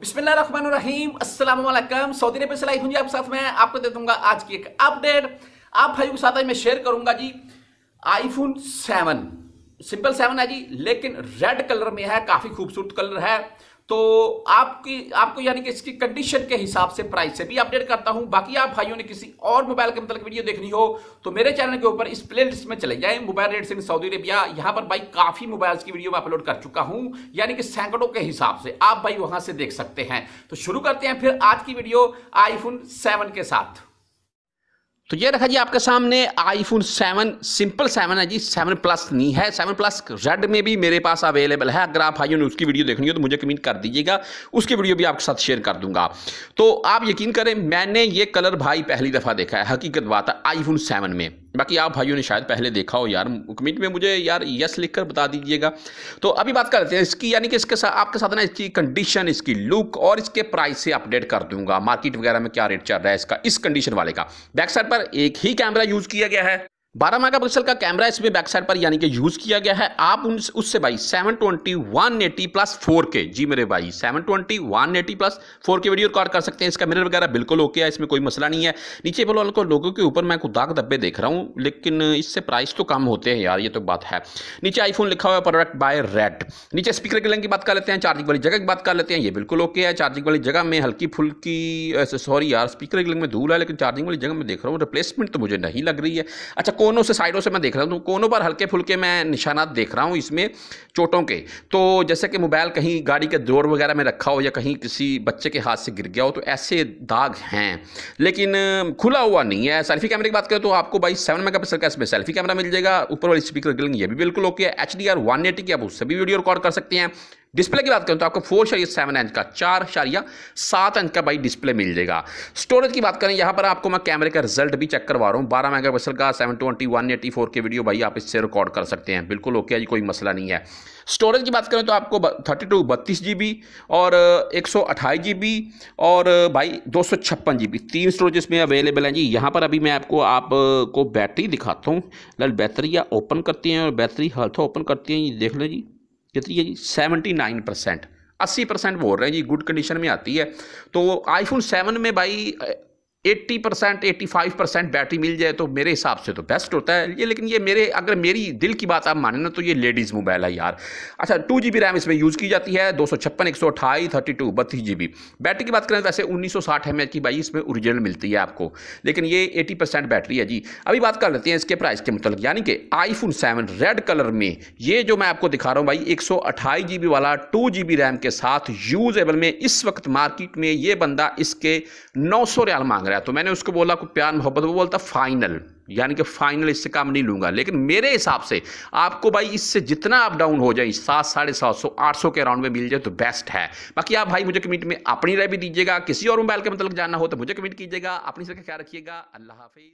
बिस्मिल्लाम Aslam Saudi अरब से life हूँ आपके साथ में आपको दे दूंगा आज की एक अपडेट आप भाइयों के साथ मैं शेयर करूंगा जी आईफोन सेवन सिंपल सेवन है जी लेकिन रेड कलर में है काफी खूबसूरत कलर है तो आपकी आपको यानी कि इसकी कंडीशन के हिसाब से प्राइस से भी अपडेट करता हूं बाकी आप भाइयों ने किसी और मोबाइल के मतलब वीडियो देखनी हो तो मेरे चैनल के ऊपर इस प्ले लिस्ट में चले जाएं mobile rate in Saudi Arabia यहां पर भाई काफी मोबाइल्स की वीडियो में अपलोड कर चुका हूं यानी कि सैकड़ों के हिसाब से आप भाई वहां से देख सकते हैं तो शुरू करते हैं फिर आज की वीडियो आईफोन सेवन के साथ तो ये रखा जी आपके सामने आईफोन सेवन सिंपल सेवन है जी सेवन प्लस नहीं है सेवन प्लस रेड में भी मेरे पास अवेलेबल है अगर आप भाइयों ने उसकी वीडियो देखनी हो तो मुझे कमेंट कर दीजिएगा उसकी वीडियो भी आपके साथ शेयर कर दूंगा तो आप यकीन करें मैंने ये कलर भाई पहली दफ़ा देखा है हकीकत बात है आईफोन सेवन में बाकी आप भाइयों ने शायद पहले देखा हो यार कमेंट में मुझे यार यस लिखकर बता दीजिएगा तो अभी बात करते हैं इसकी यानी कि इसके साथ आपके साथ ना इसकी कंडीशन इसकी लुक और इसके प्राइस से अपडेट कर दूंगा मार्केट वगैरह में क्या रेट चल रहा है इसका इस कंडीशन वाले का बैक साइड पर एक ही कैमरा यूज़ किया गया है बारह मेगा पिक्सल का कैमरा इसमें बैक साइड पर यानी कि यूज़ किया गया है आप उन उससे भाई 720 180 प्लस 4K जी मेरे भाई 720 eighty plus 4K video record कर सकते हैं इसका मिरर वगैरह बिल्कुल ओके है इसमें कोई मसला नहीं है नीचे बोलो को लोगों के ऊपर मैं दाग धब्बे देख रहा हूँ लेकिन इससे प्राइस तो कम होते हैं यार ये तो बात है नीचे आईफोन लिखा हुआ है प्रोडक्ट बाय रेड नीचे स्पीकर के लेंगे की बात कर लेते हैं चार्जिंग वाली जगह की बात कर लेते हैं ये बिल्कुल ओके है चार्जिंग वाली जगह में हल्की फुल्की सॉरी यार स्पीकर के लेंगे में धूल है लेकिन चार्जिंग वाली जगह में देख रहा हूँ रिप्लेसमेंट तो मुझे नहीं लग रही है अच्छा कोनों से साइडों से मैं देख रहा हूँ तो कोनों पर हल्के फुल्के मैं निशानात देख रहा हूँ इसमें चोटों के तो जैसे कि मोबाइल कहीं गाड़ी के दौर वगैरह में रखा हो या कहीं किसी बच्चे के हाथ से गिर गया हो तो ऐसे दाग हैं लेकिन खुला हुआ नहीं है सेल्फी कैमरे की बात करें तो आपको भाई सेवन मेगा पिक्सल का इसमें सेल्फी कैमरा मिल जाएगा ऊपर वाली स्पीकर ग्रिलिंग ये भी बिल्कुल ओके है H D R one eighty की आप उससे भी वीडियो रिकॉर्ड कर सकते हैं डिस्प्ले की बात करें तो आपको फोर शरिया सेवन इंच का चार शरिया सात इंच का भाई डिस्प्ले मिल जाएगा स्टोरेज की बात करें यहाँ पर आपको मैं कैमरे का रिजल्ट भी चेक करवा रहा हूँ बारह मेगा पिक्सल का seven twenty one eighty four के वीडियो भाई आप इससे रिकॉर्ड कर सकते हैं बिल्कुल ओके है जी कोई मसला नहीं है स्टोरेज की बात करें तो आपको थर्टी टू बत्तीस जी बी और uh, एक सौ अट्ठाईस जी बी और uh, भाई दो सौ छप्पन जी बी तीन स्टोरेज इसमें अवेलेबल हैं जी यहाँ पर अभी मैं आपको आपको uh, बैटरी दिखाता हूँ बैटरी या ओपन करती हैं और बैटरी हल्थ ओपन करती हैं ये देख लो जी कितनी तो है जी सेवेंटी नाइन परसेंट अस्सी परसेंट बोल रहे हैं जी गुड कंडीशन में आती है तो आईफोन सेवन में भाई 80 परसेंट एट्टी परसेंट बैटरी मिल जाए तो मेरे हिसाब से तो बेस्ट होता है ये लेकिन ये मेरे अगर मेरी दिल की बात आप माने ना तो ये लेडीज़ मोबाइल है यार अच्छा टू जी रैम इसमें यूज़ की जाती है दो सौ छप्पन एक सौ अठाई थर्टी टू बत्तीस जी बी बैटरी की बात करें तो वैसे उन्नीस सौ साठ एम एच की भाई इसमें ओरिजिनल मिलती है आपको लेकिन ये एटी परसेंट बैटरी है जी अभी बात कर लेते हैं इसके प्राइस के मुतल यानी कि आईफोन सेवन रेड कलर में ये जो मैं आपको दिखा रहा हूँ भाई एक सौ अठाई जी बी वाला टू जी बी रैम के साथ यूजेबल में इस वक्त मार्केट में ये बंदा इसके नौ सौ रियाल मांग रहा है गया तो मैंने उसको बोला को प्यार मोहब्बत वो बोलता फाइनल यानी कि फाइनल इससे काम नहीं लूंगा लेकिन मेरे हिसाब से आपको भाई इससे जितना आप डाउन हो जाए सात साढ़े सात सौ आठ सौ के अराउंड में मिल जाए तो बेस्ट है बाकी आप भाई मुझे कमेंट में अपनी राय भी दीजिएगा किसी और मोबाइल के मतलब जानना हो तो मुझे कमेंट कीजिएगा अपनी सबका ख्याल रखिएगा अल्लाह हाफिज़